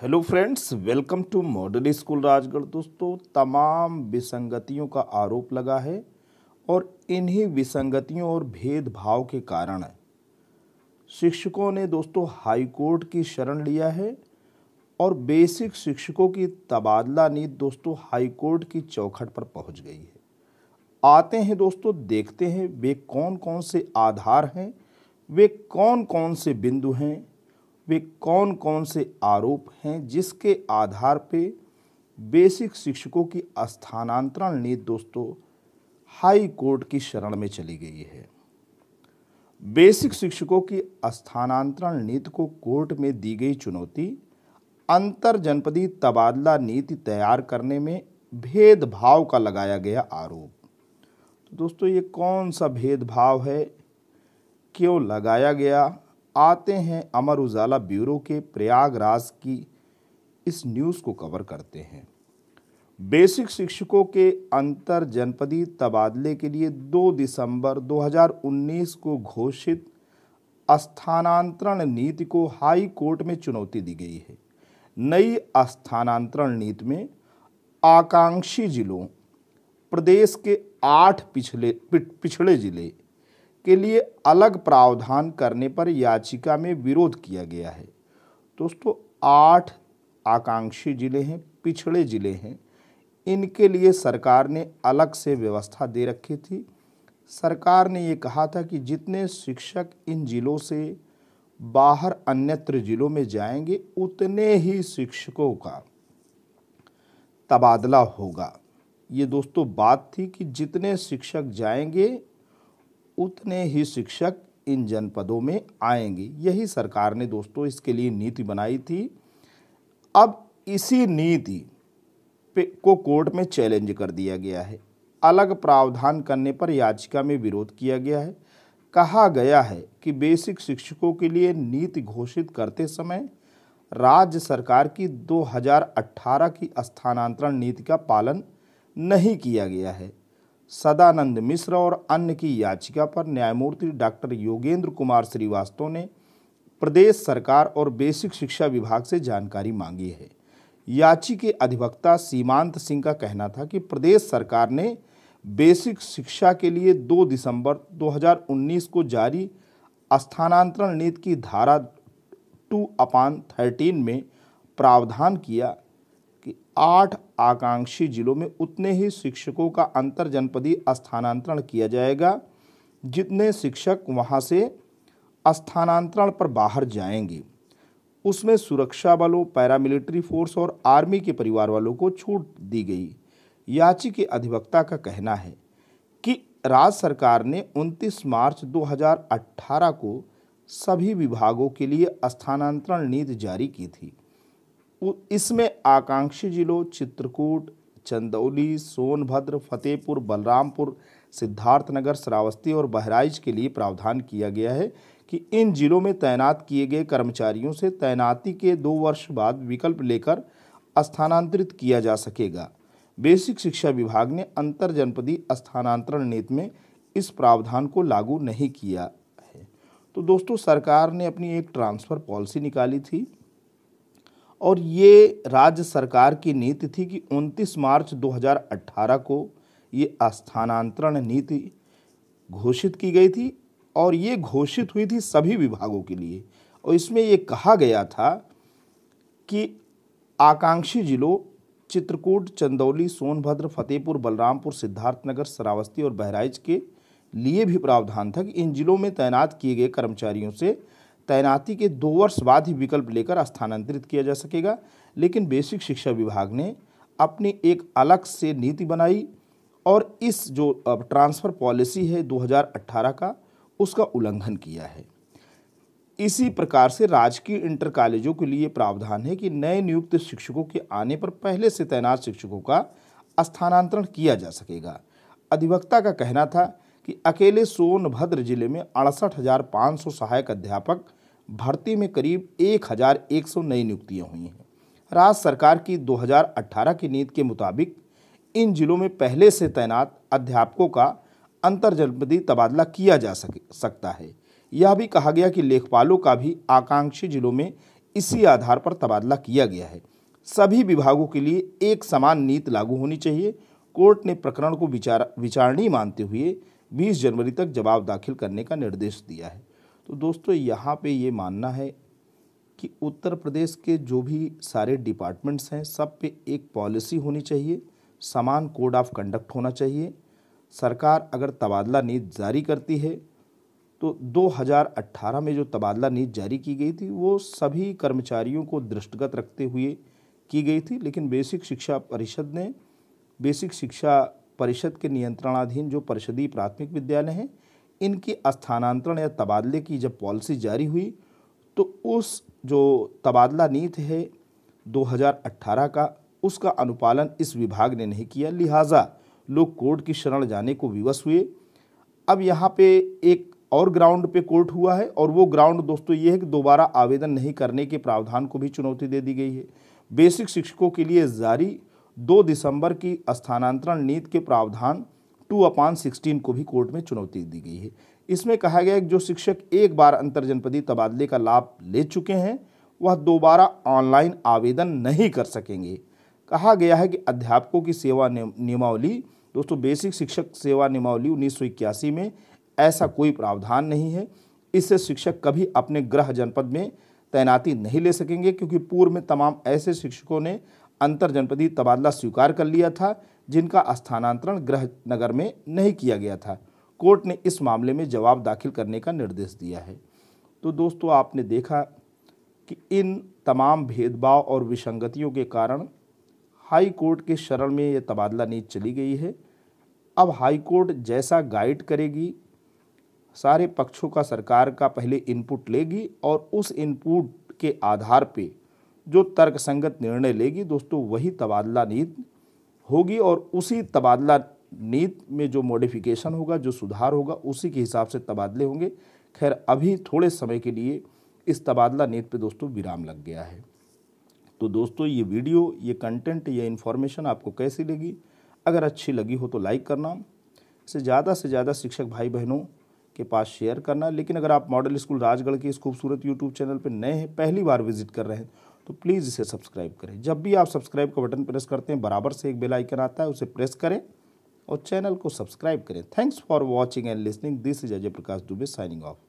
hello friends welcome to model school Rajgarh दोस्तों तमाम विसंगतियों का आरोप लगा है और इन्हीं विसंगतियों और भेदभाव के कारण शिक्षकों ने दोस्तों हाईकोर्ट की शरण लिया है और बेसिक शिक्षकों की तबादला नीत दोस्तों हाईकोर्ट की चौखट पर पहुंच गई है आते हैं दोस्तों देखते हैं वे कौन कौन से आधार हैं वे कौन कौन से बिंदु हैं वे कौन कौन से आरोप हैं जिसके आधार पे बेसिक शिक्षकों की स्थानांतरण नीति दोस्तों हाई कोर्ट की शरण में चली गई है बेसिक शिक्षकों की स्थानांतरण नीति को कोर्ट में दी गई चुनौती अंतर जनपदी तबादला नीति तैयार करने में भेदभाव का लगाया गया आरोप तो दोस्तों ये कौन सा भेदभाव है क्यों लगाया गया आते हैं अमर उजाला ब्यूरो के प्रयागराज की इस न्यूज़ को कवर करते हैं बेसिक शिक्षकों के अंतर जनपदी तबादले के लिए 2 दिसंबर 2019 को घोषित स्थानांतरण नीति को हाई कोर्ट में चुनौती दी गई है नई स्थानांतरण नीति में आकांक्षी जिलों प्रदेश के आठ पिछले पिछड़े जिले के लिए अलग प्रावधान करने पर याचिका में विरोध किया गया है दोस्तों आठ आकांक्षी जिले हैं पिछड़े जिले हैं इनके लिए सरकार ने अलग से व्यवस्था दे रखी थी सरकार ने ये कहा था कि जितने शिक्षक इन जिलों से बाहर अन्यत्र जिलों में जाएंगे उतने ही शिक्षकों का तबादला होगा ये दोस्तों बात थी कि जितने शिक्षक जाएंगे उतने ही शिक्षक इन जनपदों में आएंगे यही सरकार ने दोस्तों इसके लिए नीति बनाई थी अब इसी नीति पे को कोर्ट में चैलेंज कर दिया गया है अलग प्रावधान करने पर याचिका में विरोध किया गया है कहा गया है कि बेसिक शिक्षकों के लिए नीति घोषित करते समय राज्य सरकार की 2018 की स्थानांतरण नीति का पालन नहीं किया गया है सदानंद मिश्र और अन्य की याचिका पर न्यायमूर्ति डॉक्टर योगेंद्र कुमार श्रीवास्तव ने प्रदेश सरकार और बेसिक शिक्षा विभाग से जानकारी मांगी है याची के अधिवक्ता सीमांत सिंह का कहना था कि प्रदेश सरकार ने बेसिक शिक्षा के लिए 2 दिसंबर 2019 को जारी स्थानांतरण नीति की धारा टू अपान थर्टीन में प्रावधान किया आठ आकांक्षी जिलों में उतने ही शिक्षकों का अंतर जनपदीय स्थानांतरण किया जाएगा जितने शिक्षक वहाँ से स्थानांतरण पर बाहर जाएंगे उसमें सुरक्षा बलों पैरामिलिट्री फोर्स और आर्मी के परिवार वालों को छूट दी गई याची के अधिवक्ता का कहना है कि राज्य सरकार ने 29 मार्च 2018 को सभी विभागों के लिए स्थानांतरण नीति जारी की थी इसमें आकांक्षी जिलों चित्रकूट चंदौली सोनभद्र फतेहपुर बलरामपुर सिद्धार्थनगर श्रावस्ती और बहराइच के लिए प्रावधान किया गया है कि इन जिलों में तैनात किए गए कर्मचारियों से तैनाती के दो वर्ष बाद विकल्प लेकर स्थानांतरित किया जा सकेगा बेसिक शिक्षा विभाग ने अंतर जनपदीय स्थानांतरण नीति में इस प्रावधान को लागू नहीं किया है तो दोस्तों सरकार ने अपनी एक ट्रांसफ़र पॉलिसी निकाली थी और ये राज्य सरकार की नीति थी कि 29 मार्च 2018 को ये स्थानांतरण नीति घोषित की गई थी और ये घोषित हुई थी सभी विभागों के लिए और इसमें ये कहा गया था कि आकांक्षी जिलों चित्रकूट चंदौली सोनभद्र फतेहपुर बलरामपुर सिद्धार्थनगर सरावस्ती और बहराइच के लिए भी प्रावधान था कि इन जिलों में तैनात किए गए कर्मचारियों से तैनाती के दो वर्ष बाद ही विकल्प लेकर स्थानांतरित किया जा सकेगा लेकिन बेसिक शिक्षा विभाग ने अपनी एक अलग से नीति बनाई और इस जो ट्रांसफ़र पॉलिसी है 2018 का उसका उल्लंघन किया है इसी प्रकार से राजकीय इंटर कॉलेजों के लिए प्रावधान है कि नए नियुक्त शिक्षकों के आने पर पहले से तैनात शिक्षकों का स्थानांतरण किया जा सकेगा अधिवक्ता का कहना था कि अकेले सोनभद्र जिले में अड़सठ हजार पाँच सौ सहायक अध्यापक भर्ती में करीब एक हज़ार एक सौ नई नियुक्तियाँ हुई हैं राज्य सरकार की 2018 की नीति के मुताबिक इन जिलों में पहले से तैनात अध्यापकों का अंतर्जनपदी तबादला किया जा सके सकता है यह भी कहा गया कि लेखपालों का भी आकांक्षी जिलों में इसी आधार पर तबादला किया गया है सभी विभागों के लिए एक समान नीति लागू होनी चाहिए कोर्ट ने प्रकरण को विचार विचारणी मानते हुए 20 जनवरी तक जवाब दाखिल करने का निर्देश दिया है तो दोस्तों यहाँ पे ये मानना है कि उत्तर प्रदेश के जो भी सारे डिपार्टमेंट्स हैं सब पे एक पॉलिसी होनी चाहिए समान कोड ऑफ कंडक्ट होना चाहिए सरकार अगर तबादला नीति जारी करती है तो 2018 में जो तबादला नीति जारी की गई थी वो सभी कर्मचारियों को दृष्टिगत रखते हुए की गई थी लेकिन बेसिक शिक्षा परिषद ने बेसिक शिक्षा परिषद के नियंत्रणाधीन जो परिषदीय प्राथमिक विद्यालय हैं इनके स्थानांतरण या तबादले की जब पॉलिसी जारी हुई तो उस जो तबादला नीति है 2018 का उसका अनुपालन इस विभाग ने नहीं किया लिहाजा लोग कोर्ट की शरण जाने को विवश हुए अब यहाँ पे एक और ग्राउंड पे कोर्ट हुआ है और वो ग्राउंड दोस्तों ये है कि दोबारा आवेदन नहीं करने के प्रावधान को भी चुनौती दे दी गई है बेसिक शिक्षकों के लिए जारी दो दिसंबर की स्थानांतरण नीति के प्रावधान टू अपान सिक्सटीन को भी कोर्ट में चुनौती दी गई है इसमें कहा गया है कि जो शिक्षक एक बार अंतर्जनपदी तबादले का लाभ ले चुके हैं वह दोबारा ऑनलाइन आवेदन नहीं कर सकेंगे कहा गया है कि अध्यापकों की सेवा नियमावली दोस्तों बेसिक शिक्षक सेवा नियमावली उन्नीस में ऐसा कोई प्रावधान नहीं है इससे शिक्षक कभी अपने गृह जनपद में तैनाती नहीं ले सकेंगे क्योंकि पूर्व में तमाम ऐसे शिक्षकों ने अंतर जनपदी तबादला स्वीकार कर लिया था जिनका स्थानांतरण गृह नगर में नहीं किया गया था कोर्ट ने इस मामले में जवाब दाखिल करने का निर्देश दिया है तो दोस्तों आपने देखा कि इन तमाम भेदभाव और विसंगतियों के कारण हाई कोर्ट के शरण में यह तबादला नीति चली गई है अब हाई कोर्ट जैसा गाइड करेगी सारे पक्षों का सरकार का पहले इनपुट लेगी और उस इनपुट के आधार पे जो तर्कसंगत निर्णय लेगी दोस्तों वही तबादला नीति होगी और उसी तबादला नीत में जो मॉडिफिकेशन होगा जो सुधार होगा उसी के हिसाब से तबादले होंगे खैर अभी थोड़े समय के लिए इस तबादला नीत पे दोस्तों विराम लग गया है तो दोस्तों ये वीडियो ये कंटेंट ये इन्फॉर्मेशन आपको कैसी लगी अगर अच्छी लगी हो तो लाइक करना इसे ज़्यादा से ज़्यादा शिक्षक भाई बहनों के पास शेयर करना लेकिन अगर आप मॉडल स्कूल राजगढ़ के इस खूबसूरत यूट्यूब चैनल पर नए हैं पहली बार विजिट कर रहे हैं तो प्लीज़ इसे सब्सक्राइब करें जब भी आप सब्सक्राइब का बटन प्रेस करते हैं बराबर से एक बेल आइकन आता है उसे प्रेस करें और चैनल को सब्सक्राइब करें thanks for watching and listening this is Ajay Prakash Dubey signing of